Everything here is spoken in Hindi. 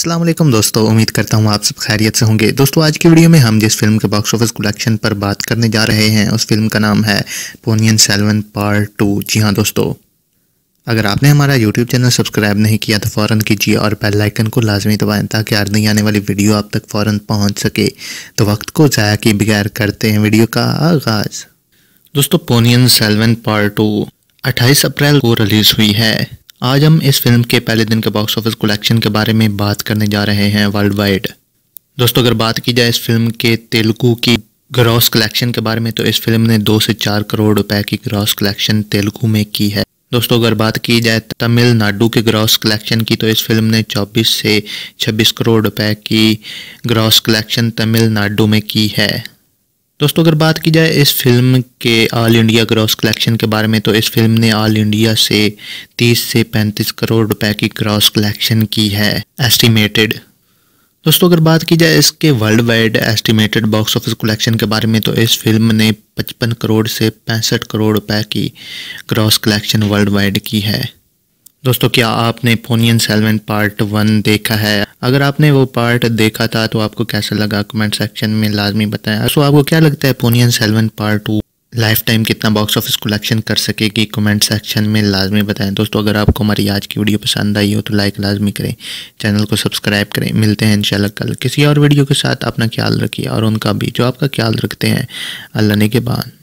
असलम दोस्तों उम्मीद करता हूँ आप सब खैरियत से होंगे दोस्तों आज की वीडियो में हम जिस फिल्म के बॉक्स ऑफिस कलेक्शन पर बात करने जा रहे हैं उस फिल्म का नाम है पोनियन सेलवन पार्ट टू जी हाँ दोस्तों अगर आपने हमारा यूट्यूब चैनल सब्सक्राइब नहीं किया तो फ़ौर कीजिए और बेल आइकन को लाजमी दबाएं ताकि आर नहीं आने वाली वीडियो आप तक फ़ौर पहुँच सके तो वक्त को ज़ाया किए बगैर करते हैं वीडियो का आगाज़ दोस्तों पोनियन सेलवन पार्ट टू अट्ठाईस अप्रैल को रिलीज़ हुई है आज हम इस फिल्म के पहले दिन के बॉक्स ऑफिस कलेक्शन के बारे में बात करने जा रहे हैं वर्ल्ड वाइड दोस्तों अगर बात की जाए इस फिल्म के तेलुगु की ग्रॉस कलेक्शन के बारे में तो इस फिल्म ने दो से चार करोड़ रुपए की ग्रॉस कलेक्शन तेलुगु में की है दोस्तों अगर बात की जाए तमिलनाडु के ग्रॉस कलेक्शन की तो इस फिल्म ने 24 से 26 करोड़ रुपए की ग्रॉस कलेक्शन तमिलनाडु में की है दोस्तों अगर बात की जाए इस फिल्म के ऑल इंडिया ग्रॉस कलेक्शन के बारे में तो इस फिल्म ने ऑल इंडिया से 30 से 35 करोड़ रुपए की ग्रॉस कलेक्शन की है एस्टिमेटेड दोस्तों अगर बात की जाए इसके world wide estimated box office collection के बारे में तो इस फिल्म ने 55 करोड़ से पैंसठ करोड़ रुपए की ग्रॉस कलेक्शन वर्ल्ड वाइड की है दोस्तों क्या आपने पोनियन सेलवन पार्ट वन देखा है अगर आपने वो पार्ट देखा था तो आपको कैसा लगा कमेंट सेक्शन में लाजमी बताया सो आपको क्या लगता है Ponniyin Selvan part two life time कितना बॉक्स ऑफिस कलेक्शन कर सकेगी कमेंट सेक्शन में लाजमी बताएं दोस्तों अगर आपको हमारी आज की वीडियो पसंद आई हो तो लाइक लाजमी करें चैनल को सब्सक्राइब करें मिलते हैं इंशाल्लाह कल किसी और वीडियो के साथ अपना ख्याल रखिए और उनका भी जो आपका ख्याल रखते हैं अल्लाह ने के बाद